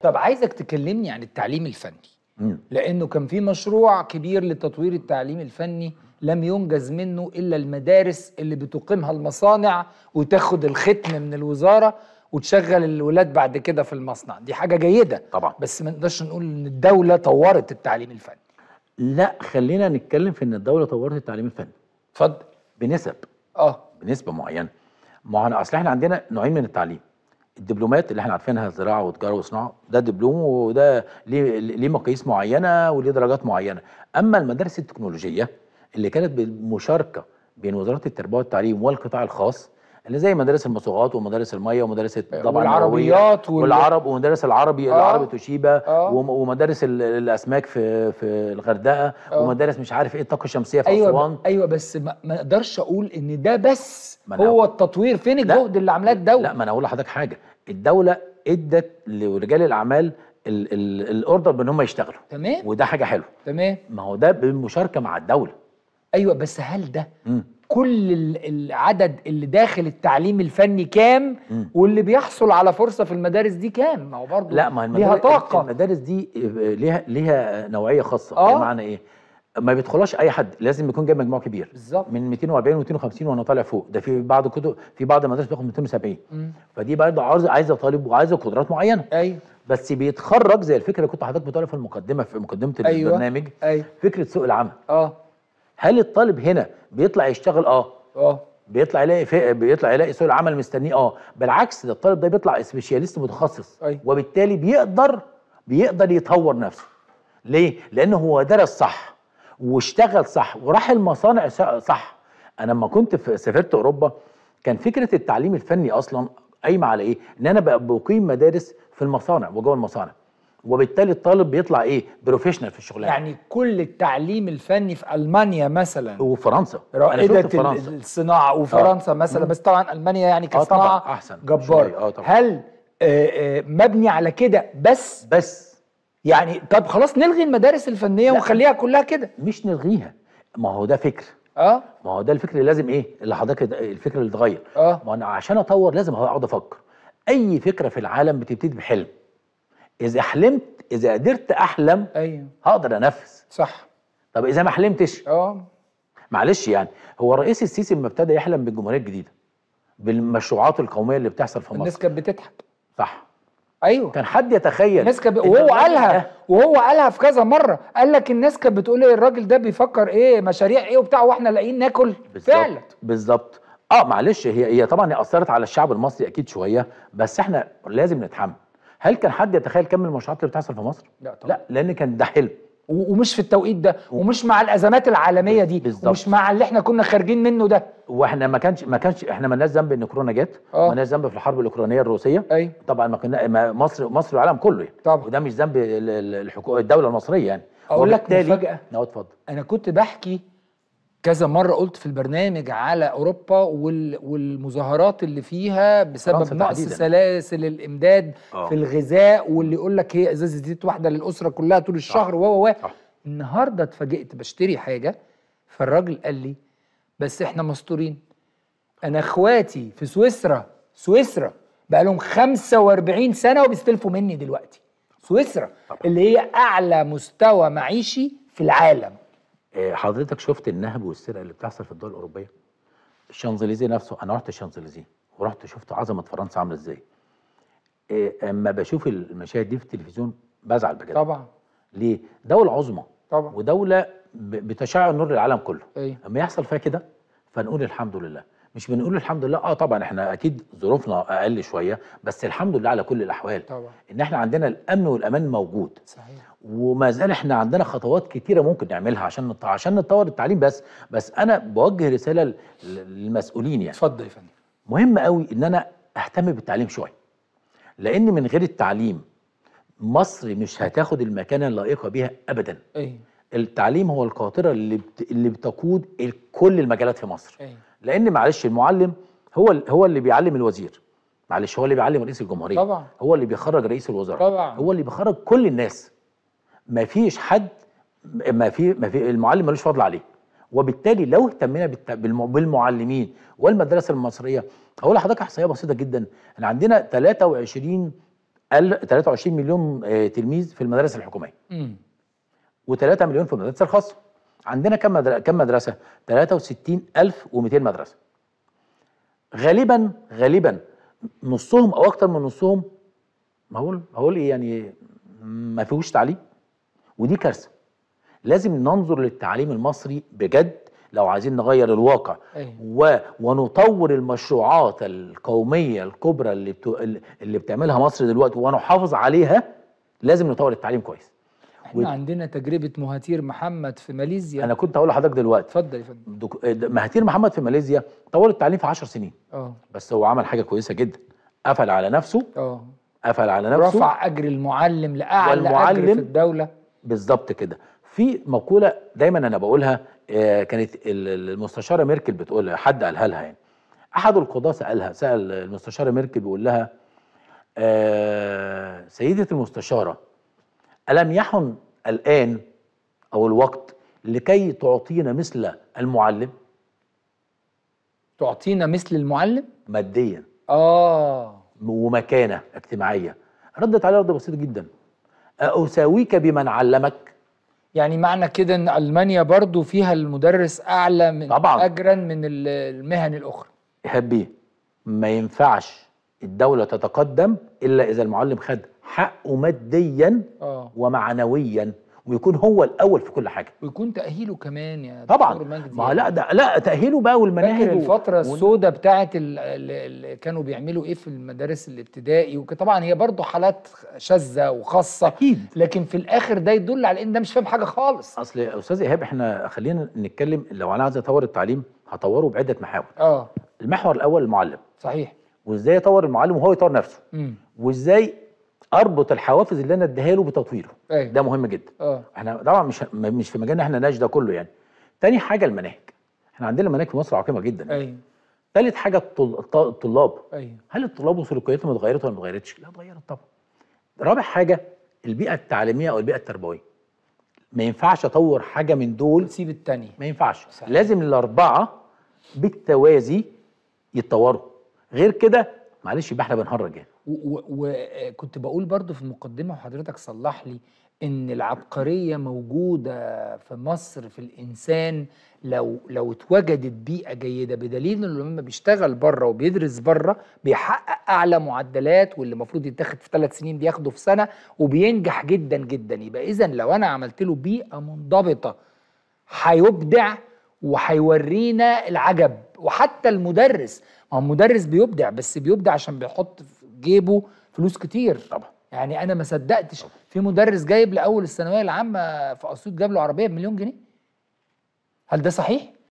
طب عايزك تكلمني عن التعليم الفني مم. لانه كان في مشروع كبير لتطوير التعليم الفني لم ينجز منه الا المدارس اللي بتقيمها المصانع وتاخد الختم من الوزاره وتشغل الولاد بعد كده في المصنع دي حاجه جيده طبعا بس ما نقدرش نقول ان الدوله طورت التعليم الفني لا خلينا نتكلم في ان الدوله طورت التعليم الفني اتفضل بنسب اه بنسبه معينه ما هو اصل احنا عندنا نوعين من التعليم الدبلومات اللي احنا عارفينها زراعه وتجاره وصناعه ده دبلوم وده ليه ليه مقاييس معينه وليه درجات معينه اما المدارس التكنولوجيه اللي كانت بالمشاركه بين وزاره التربيه والتعليم والقطاع الخاص اللي زي مدارس المصوغات ومدارس الميه ومدارس آه، طبعا والعربيات وال... والعرب ومدارس العربي آه العربي توشيبا آه ومدارس الاسماك في في الغردقه آه ومدارس مش عارف ايه الطاقه الشمسيه في أيوة اسوان ايوه بس ما اقدرش اقول ان ده بس هو التطوير فين الجهد اللي عملاه الدوله لا ما انا اقول لحضرتك حاجه الدوله ادت لرجال الاعمال الاوردر بان هم يشتغلوا تمام وده حاجه حلوه تمام ما هو ده بالمشاركه مع الدوله ايوه بس هل ده كل العدد اللي داخل التعليم الفني كام واللي بيحصل على فرصه في المدارس دي كام ما هو برضه لا ما ليها طاقه المدارس دي آه، ليها ليها نوعيه خاصه آه. بمعنى ايه ما بيدخلهاش اي حد لازم يكون جايب مجموع كبير بالظبط من 240 و250 وانا طالع فوق ده في بعض كتب في بعض المدارس بتاخد 270 فدي برضه عايزه عايزه طالب وعايزه قدرات معينه ايوه بس بيتخرج زي الفكره اللي كنت حضرتك بتقولها في المقدمه في مقدمه أيوة. البرنامج أيوة. فكره سوق العمل اه هل الطالب هنا بيطلع يشتغل اه اه بيطلع يلاقي بيطلع يلاقي سوق العمل مستنيه اه بالعكس ده الطالب ده بيطلع سبيشاليست متخصص أي. وبالتالي بيقدر بيقدر يطور نفسه ليه لان هو درس صح واشتغل صح وراح المصانع صح انا لما كنت في سافرت اوروبا كان فكره التعليم الفني اصلا قايمه على ايه ان انا بقيم مدارس في المصانع وجوه المصانع وبالتالي الطالب بيطلع ايه بروفيشنال في الشغلانه يعني كل التعليم الفني في المانيا مثلا وفرنسا رائده فرنسا. الصناعه آه. وفرنسا آه. مثلا بس طبعا المانيا يعني آه، كصناعه آه طبعًا. احسن جبار آه طبعًا. هل آه، مبني على كده بس بس يعني طب خلاص نلغي المدارس الفنيه ونخليها كلها كده مش نلغيها ما هو ده فكر اه ما هو ده الفكر اللي لازم ايه اللي حضرتك الفكر اللي اتغير اه ما انا عشان اطور لازم اقعد افكر اي فكره في العالم بتبتدي بحلم اذا حلمت اذا قدرت احلم ايوه هقدر انفذ صح طب اذا ما حلمتش اه معلش يعني هو الرئيس السيسي لما ابتدى يحلم بالجمهوريه الجديده بالمشروعات القوميه اللي بتحصل في مصر الناس كانت بتضحك صح ايوه كان حد يتخيل الناس كانت وهو قالها وهو قالها في كذا مره قال لك الناس كانت بتقول ايه الراجل ده بيفكر ايه مشاريع ايه وبتاع واحنا لاقيين ناكل فعلا بالظبط اه معلش هي هي طبعا اثرت على الشعب المصري اكيد شويه بس احنا لازم نتحمل هل كان حد يتخيل كم المشروعات اللي بتحصل في مصر؟ لا طبعا. لا لان كان ده حلم ومش في التوقيت ده ومش مع الازمات العالميه دي بالزبط. ومش مع اللي احنا كنا خارجين منه ده واحنا ما كانش ما كانش احنا ما لناش ذنب ان كورونا جت آه. ما لناش ذنب في الحرب الاوكرانيه الروسيه أي. طبعا ما كنا مصر مصر والعالم كله يعني. طبعا وده مش ذنب الحكومه الدوله المصريه يعني اقول لك مفاجاه لا اتفضل انا كنت بحكي كذا مره قلت في البرنامج على اوروبا والمظاهرات اللي فيها بسبب نقص سلاسل الامداد أوه. في الغذاء واللي يقول لك هي ازازه زيت واحده للاسره كلها طول الشهر و و النهارده اتفاجئت بشتري حاجه فالراجل قال لي بس احنا مستورين انا اخواتي في سويسرا سويسرا بقى لهم 45 سنه وبيستلفوا مني دلوقتي سويسرا اللي هي اعلى مستوى معيشي في العالم آه، حضرتك شفت النهب والسرقه اللي بتحصل في الدول الاوروبيه الشانزليزيه نفسه انا رحت الشانزليزيه ورحت شفت عظمه فرنسا عامله ازاي آه، اما بشوف المشاهد دي في التلفزيون بزعل بجد طبعا ليه دوله عظمى طبعا ودوله بتشع النور للعالم كله ايوه. اما يحصل فيها كده فنقول الحمد لله مش بنقول الحمد لله اه طبعا احنا اكيد ظروفنا اقل شويه بس الحمد لله على كل الاحوال طبعا. ان احنا عندنا الامن والامان موجود صحيح وما زال احنا عندنا خطوات كتيره ممكن نعملها عشان نط... عشان نطور التعليم بس بس انا بوجه رساله للمسؤولين يعني اتفضل يا فندم مهم قوي ان انا اهتم بالتعليم شويه لان من غير التعليم مصر مش هتاخد المكانه اللائقه بها ابدا أيه. التعليم هو القاطره اللي بت... اللي بتقود كل المجالات في مصر أيه. لان معلش المعلم هو هو اللي بيعلم الوزير معلش هو اللي بيعلم رئيس الجمهوريه طبعا هو اللي بيخرج رئيس الوزراء طبعا هو اللي بيخرج كل الناس ما فيش حد ما في ما في المعلم ملوش فضل عليه وبالتالي لو اهتمينا بالمعلمين والمدرسه المصريه هقول لحضرتك احصائيه بسيطه جدا احنا عندنا 23 23 مليون آه، تلميذ في المدارس الحكوميه و3 مليون في المدارس الخاصه عندنا كم مدرسة؟ كم مدرسه 63200 مدرسه غالبا غالبا نصهم او اكتر من نصهم هقول هقول ايه يعني ما فيهوش تعليم ودي كارثه لازم ننظر للتعليم المصري بجد لو عايزين نغير الواقع أيوه. و... ونطور المشروعات القوميه الكبرى اللي بت... اللي بتعملها مصر دلوقتي ونحافظ عليها لازم نطور التعليم كويس احنا و... عندنا تجربه مهاتير محمد في ماليزيا انا كنت هقول لحضرتك دلوقتي اتفضل يا فندم آه، مهاتير محمد في ماليزيا طول التعليم في 10 سنين اه بس هو عمل حاجه كويسه جدا قفل على نفسه اه قفل على نفسه رفع اجر المعلم لاعلى اجر في الدوله بالظبط كده في مقوله دايما انا بقولها آه، كانت المستشاره ميركل بتقولها حد قالها لها يعني احد القضاه سالها سال المستشاره ميركل بيقول لها آه، سيده المستشاره ألم يحن الآن أو الوقت لكي تعطينا مثل المعلم تعطينا مثل المعلم ماديا آه ومكانة اجتماعية ردت عليه رد بسيط جدا أساويك بمن علمك يعني معنى كده ان المانيا برضو فيها المدرس اعلى من طبعا. اجرا من المهن الاخرى هبي ما ينفعش الدوله تتقدم الا اذا المعلم خد حقه ماديا آه. ومعنويا ويكون هو الاول في كل حاجه ويكون تاهيله كمان يا طبعا ما لا ده لا تاهيله بقى والمناهج فاكر الفتره و... السوداء بتاعه اللي كانوا بيعملوا ايه في المدارس الابتدائي وطبعا هي برضه حالات شاذه وخاصه اكيد لكن في الاخر ده يدل على ان ده مش فاهم حاجه خالص اصل يا استاذ ايهاب احنا خلينا نتكلم لو انا عايز اطور التعليم هطوره بعده محاور اه المحور الاول المعلم صحيح وازاي يطور المعلم وهو يطور نفسه امم وازاي اربط الحوافز اللي انا اديها له بتطويره أيه. ده مهم جدا أوه. احنا طبعا مش مش في مجالنا احنا ناش ده كله يعني تاني حاجه المناهج احنا عندنا مناهج في مصر عقيمه جدا يعني. ايوه ثالث حاجه الطلاب ايوه هل الطلاب وسلوكياتهم اتغيرت ولا ما اتغيرتش لا اتغيرت طبعا رابع حاجه البيئه التعليميه او البيئه التربويه ما ينفعش اطور حاجه من دول سيب الثانيه ما ينفعش صحيح. لازم الاربعه بالتوازي يتطوروا غير كده معلش يبقى احنا بنهرج يعني وكنت بقول برضو في المقدمة وحضرتك صلح لي ان العبقرية موجودة في مصر في الانسان لو لو اتوجدت بيئة جيدة بدليل انه لما بيشتغل بره وبيدرس بره بيحقق اعلى معدلات واللي المفروض يتاخد في ثلاث سنين بياخده في سنة وبينجح جدا جدا يبقى اذا لو انا عملت له بيئة منضبطة هيبدع وهيورينا العجب وحتى المدرس ما هو المدرس بيبدع بس بيبدع عشان بيحط جيبه فلوس كتير طبعا يعني انا ما صدقتش طبعا. في مدرس جايب لاول الثانويه العامه في اسيوط جاب له عربيه بمليون جنيه هل ده صحيح